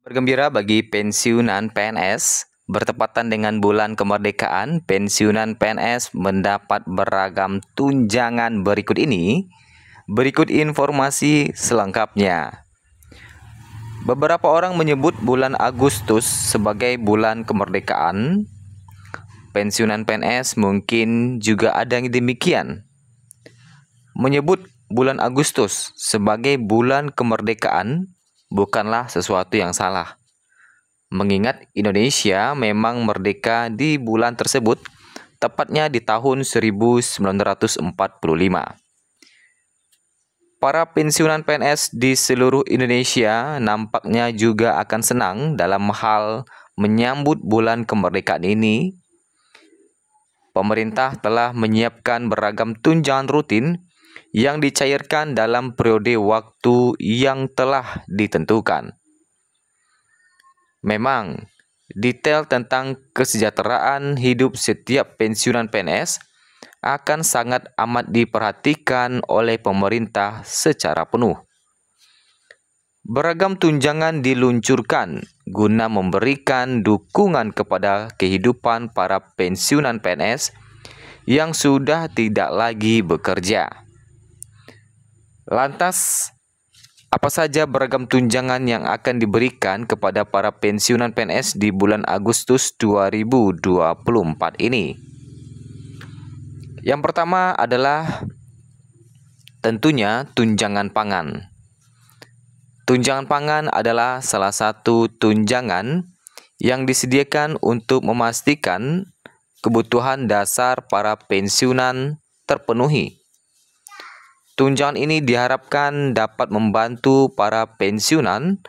Bergembira bagi pensiunan PNS, bertepatan dengan bulan kemerdekaan, pensiunan PNS mendapat beragam tunjangan berikut ini. Berikut informasi selengkapnya. Beberapa orang menyebut bulan Agustus sebagai bulan kemerdekaan. Pensiunan PNS mungkin juga ada yang demikian. Menyebut bulan Agustus sebagai bulan kemerdekaan bukanlah sesuatu yang salah. Mengingat Indonesia memang merdeka di bulan tersebut, tepatnya di tahun 1945. Para pensiunan PNS di seluruh Indonesia nampaknya juga akan senang dalam hal menyambut bulan kemerdekaan ini. Pemerintah telah menyiapkan beragam tunjangan rutin yang dicairkan dalam periode waktu yang telah ditentukan. Memang, detail tentang kesejahteraan hidup setiap pensiunan PNS akan sangat amat diperhatikan oleh pemerintah secara penuh. Beragam tunjangan diluncurkan guna memberikan dukungan kepada kehidupan para pensiunan PNS yang sudah tidak lagi bekerja. Lantas, apa saja beragam tunjangan yang akan diberikan kepada para pensiunan PNS di bulan Agustus 2024 ini? Yang pertama adalah tentunya tunjangan pangan. Tunjangan pangan adalah salah satu tunjangan yang disediakan untuk memastikan kebutuhan dasar para pensiunan terpenuhi Tunjangan ini diharapkan dapat membantu para pensiunan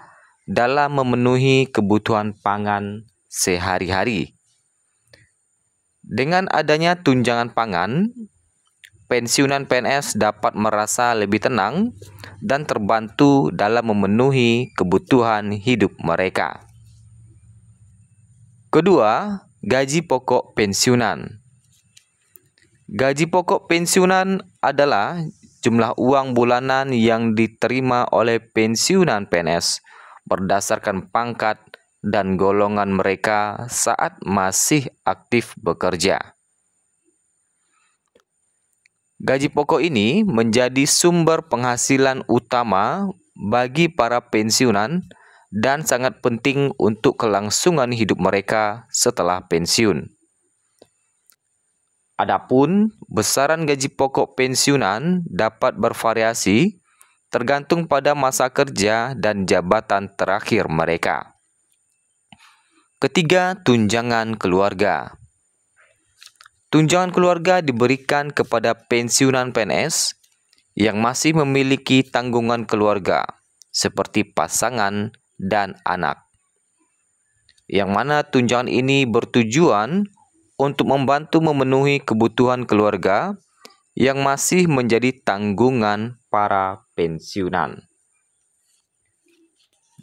dalam memenuhi kebutuhan pangan sehari-hari. Dengan adanya tunjangan pangan, pensiunan PNS dapat merasa lebih tenang dan terbantu dalam memenuhi kebutuhan hidup mereka. Kedua, gaji pokok pensiunan. Gaji pokok pensiunan adalah jumlah uang bulanan yang diterima oleh pensiunan PNS berdasarkan pangkat dan golongan mereka saat masih aktif bekerja. Gaji pokok ini menjadi sumber penghasilan utama bagi para pensiunan dan sangat penting untuk kelangsungan hidup mereka setelah pensiun. Adapun besaran gaji pokok pensiunan dapat bervariasi tergantung pada masa kerja dan jabatan terakhir mereka. Ketiga, tunjangan keluarga. Tunjangan keluarga diberikan kepada pensiunan PNS yang masih memiliki tanggungan keluarga seperti pasangan dan anak. Yang mana tunjangan ini bertujuan untuk membantu memenuhi kebutuhan keluarga yang masih menjadi tanggungan para pensiunan.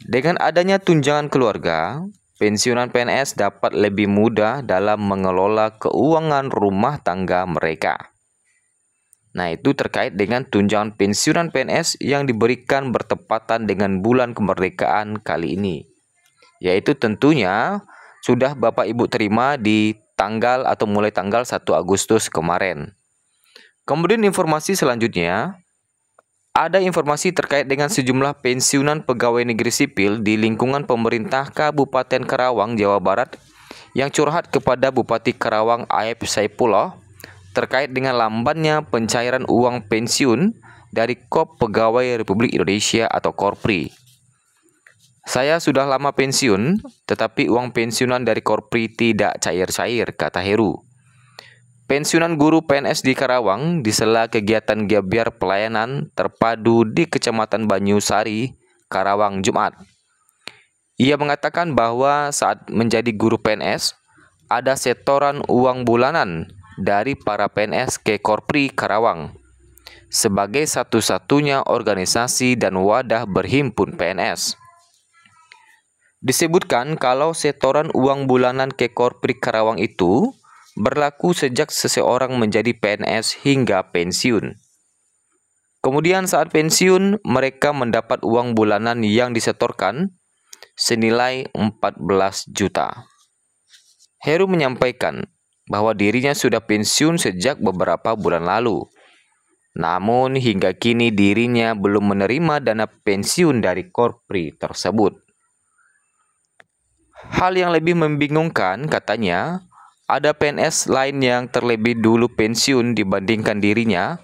Dengan adanya tunjangan keluarga, pensiunan PNS dapat lebih mudah dalam mengelola keuangan rumah tangga mereka. Nah, itu terkait dengan tunjangan pensiunan PNS yang diberikan bertepatan dengan bulan kemerdekaan kali ini. Yaitu tentunya sudah Bapak Ibu terima di tanggal atau mulai tanggal 1 Agustus kemarin. Kemudian informasi selanjutnya, ada informasi terkait dengan sejumlah pensiunan pegawai negeri sipil di lingkungan pemerintah Kabupaten Karawang, Jawa Barat yang curhat kepada Bupati Karawang Aep Saipullah terkait dengan lambannya pencairan uang pensiun dari KOP Pegawai Republik Indonesia atau KORPRI. Saya sudah lama pensiun, tetapi uang pensiunan dari korpri tidak cair-cair, kata Heru. Pensiunan guru PNS di Karawang disela kegiatan Gabiar Pelayanan Terpadu di Kecamatan Banyusari, Karawang, Jumat. Ia mengatakan bahwa saat menjadi guru PNS, ada setoran uang bulanan dari para PNS ke Korpri Karawang sebagai satu-satunya organisasi dan wadah berhimpun PNS. Disebutkan kalau setoran uang bulanan ke Korpri Karawang itu berlaku sejak seseorang menjadi PNS hingga pensiun. Kemudian saat pensiun, mereka mendapat uang bulanan yang disetorkan senilai 14 juta. Heru menyampaikan bahwa dirinya sudah pensiun sejak beberapa bulan lalu. Namun hingga kini dirinya belum menerima dana pensiun dari Korpri tersebut. Hal yang lebih membingungkan, katanya, ada PNS lain yang terlebih dulu pensiun dibandingkan dirinya,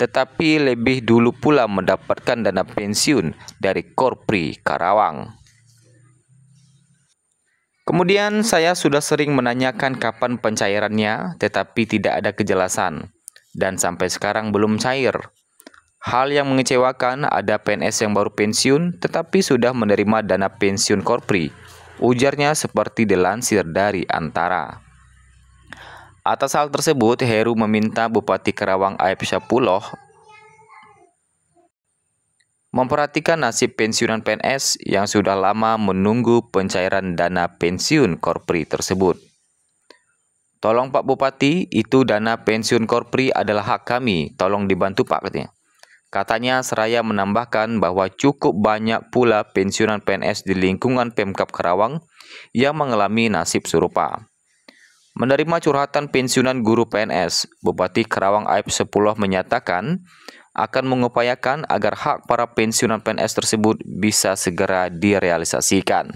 tetapi lebih dulu pula mendapatkan dana pensiun dari Korpri Karawang. Kemudian saya sudah sering menanyakan kapan pencairannya, tetapi tidak ada kejelasan. Dan sampai sekarang belum cair. Hal yang mengecewakan ada PNS yang baru pensiun, tetapi sudah menerima dana pensiun korpri Ujarnya seperti dilansir dari Antara. Atas hal tersebut, Heru meminta Bupati Karawang Aib Syapuloh memperhatikan nasib pensiunan PNS yang sudah lama menunggu pencairan dana pensiun korpri tersebut. Tolong Pak Bupati, itu dana pensiun korpri adalah hak kami, tolong dibantu Pak katanya. Katanya Seraya menambahkan bahwa cukup banyak pula pensiunan PNS di lingkungan Pemkap Karawang yang mengalami nasib serupa. Menerima curhatan pensiunan guru PNS, Bupati Karawang Aib 10 menyatakan akan mengupayakan agar hak para pensiunan PNS tersebut bisa segera direalisasikan.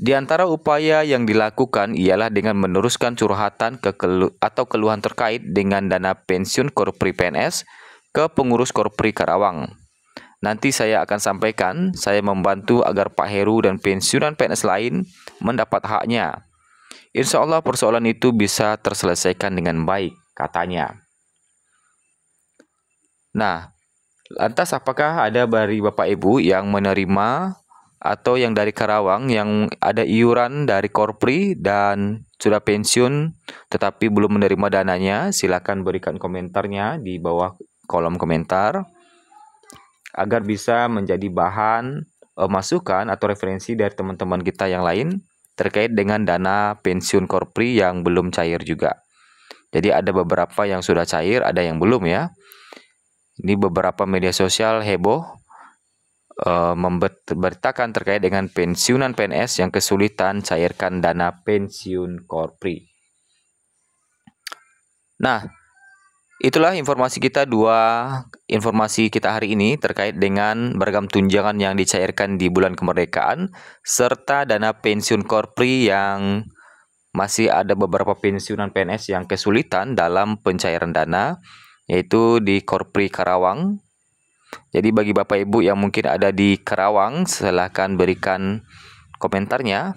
Di antara upaya yang dilakukan ialah dengan meneruskan curhatan ke atau keluhan terkait dengan dana pensiun korupri PNS ke pengurus Korpri Karawang. Nanti saya akan sampaikan, saya membantu agar Pak Heru dan pensiunan PNS lain mendapat haknya. Insya Allah persoalan itu bisa terselesaikan dengan baik, katanya. Nah, lantas apakah ada dari Bapak Ibu yang menerima atau yang dari Karawang yang ada iuran dari Korpri dan sudah pensiun tetapi belum menerima dananya, silakan berikan komentarnya di bawah kolom komentar agar bisa menjadi bahan e, masukan atau referensi dari teman-teman kita yang lain terkait dengan dana pensiun korpri yang belum cair juga. Jadi ada beberapa yang sudah cair, ada yang belum ya. Ini beberapa media sosial heboh e, memberitakan terkait dengan pensiunan PNS yang kesulitan cairkan dana pensiun korpri. Nah, Itulah informasi kita dua informasi kita hari ini terkait dengan beragam tunjangan yang dicairkan di bulan kemerdekaan serta dana pensiun korpri yang masih ada beberapa pensiunan PNS yang kesulitan dalam pencairan dana yaitu di Korpri Karawang. Jadi bagi Bapak Ibu yang mungkin ada di Karawang silahkan berikan komentarnya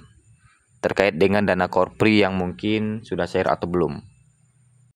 terkait dengan dana korpri yang mungkin sudah cair atau belum.